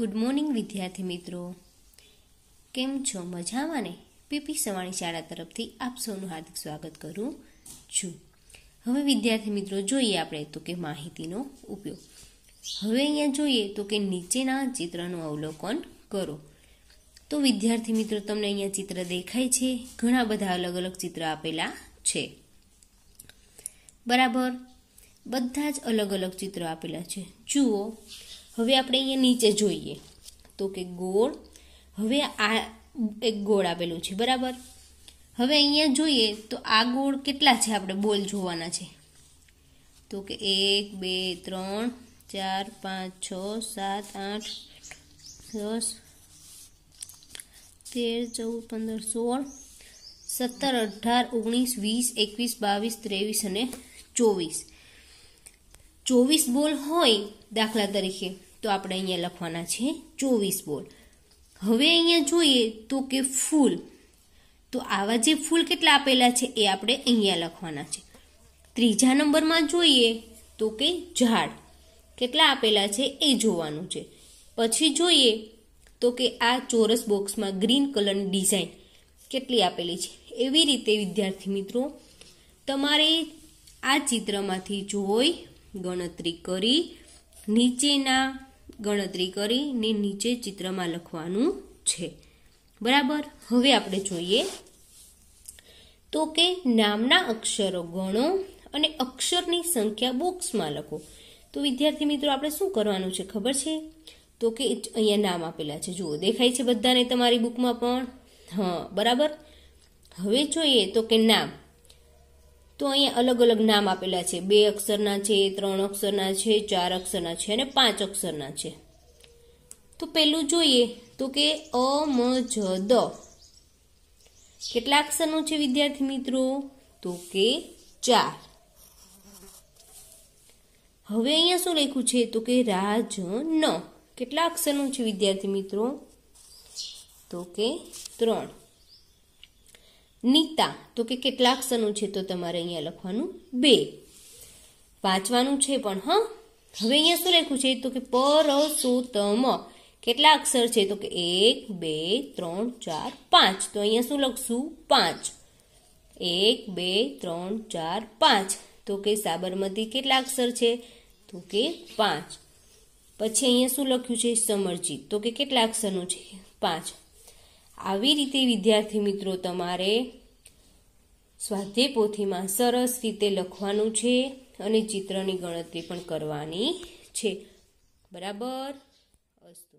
good morning વિદ્યાર્થી મિત્રો કેમ છો મજામાં ને પીપી સવાણી શાળા તરફથી આપ સૌનું હાર્દિક સ્વાગત કરું છું હવે વિદ્યાર્થી મિત્રો જોઈએ આપણે તો કે માહિતીનો ઉપયોગ હવે અહીંયા જોઈએ તો કે નીચેના ચિત્રનું અવલોકન કરો તો વિદ્યાર્થી મિત્રો તમને અહીંયા ચિત્ર દેખાય છે ઘણા બધા અલગ અલગ ચિત્ર આપેલા છે બરાબર બધા જ અલગ અલગ ચિત્રો આપેલા છે જુઓ હવે આપણે અહીંયા નીચે જોઈએ તો કે ગોળ હવે આ એક ગોળ આપેલું છે બરાબર હવે અહીંયા જોઈએ તો આ ગોળ કેટલા છે આપણે બોલ જોવાના છે તો કે એક બે ત્રણ ચાર પાંચ છ સાત આઠ દસ તેર ચૌદ પંદર સોળ સત્તર અઢાર ઓગણીસ વીસ એકવીસ બાવીસ ત્રેવીસ અને ચોવીસ ચોવીસ બોલ હોય દાખલા તરીકે તો આપણે અહીંયા લખવાના છે ચોવીસ બોલ હવે અહીંયા જોઈએ તો કે ફૂલ તો આવા જે ફૂલ કેટલા આપેલા છે એ આપણે અહીંયા લખવાના છે ત્રીજા નંબરમાં જોઈએ તો કે ઝાડ કેટલા આપેલા છે એ જોવાનું છે પછી જોઈએ તો કે આ ચોરસ બોક્સમાં ગ્રીન કલરની ડિઝાઇન કેટલી આપેલી છે એવી રીતે વિદ્યાર્થી મિત્રો તમારે આ ચિત્રમાંથી જોઈ ગણતરી કરી નીચેના ગણતરી કરીને નીચે ચિત્રમાં લખવાનું છે બરાબર હવે આપણે જોઈએ તો કે નામના અક્ષરો ગણો અને અક્ષરની સંખ્યા બોક્સમાં લખો તો વિદ્યાર્થી મિત્રો આપણે શું કરવાનું છે ખબર છે તો કે અહીંયા નામ આપેલા છે જુઓ દેખાય છે બધાને તમારી બુકમાં પણ હા બરાબર હવે જોઈએ તો કે નામ તો અહીંયા અલગ અલગ નામ આપેલા છે બે અક્ષરના છે ત્રણ અક્ષરના છે ચાર અક્ષરના છે અને પાંચ અક્ષરના છે તો પહેલું જોઈએ તો કે અ મ જ દ કેટલા અક્ષરનું છે વિદ્યાર્થી મિત્રો તો કે ચાર હવે અહીંયા શું લખ્યું છે તો કે રાજ ન કેટલા અક્ષરનું છે વિદ્યાર્થી મિત્રો તો કે ત્રણ નીતા તો કે કેટલાક સનું છે તો તમારે અહીંયા લખવાનું બે વાંચવાનું છે પણ હા હવે અહીંયા શું લખ્યું છે તો કે પર સુતમ કેટલા અક્ષર છે તો કે એક બે ત્રણ ચાર પાંચ તો અહીંયા શું લખશું પાંચ એક બે ત્રણ ચાર પાંચ તો કે સાબરમતી કેટલા અક્ષર છે તો કે પાંચ પછી અહીંયા શું લખ્યું છે સમરજીત તો કે કેટલા અક્ષરનું છે પાંચ આવી રીતે વિદ્યાર્થી મિત્રો તમારે સ્વાધ્યાય પોથીમાં સરસ રીતે લખવાનું છે અને ચિત્રની ગણતરી પણ કરવાની છે બરાબર અસ્તુ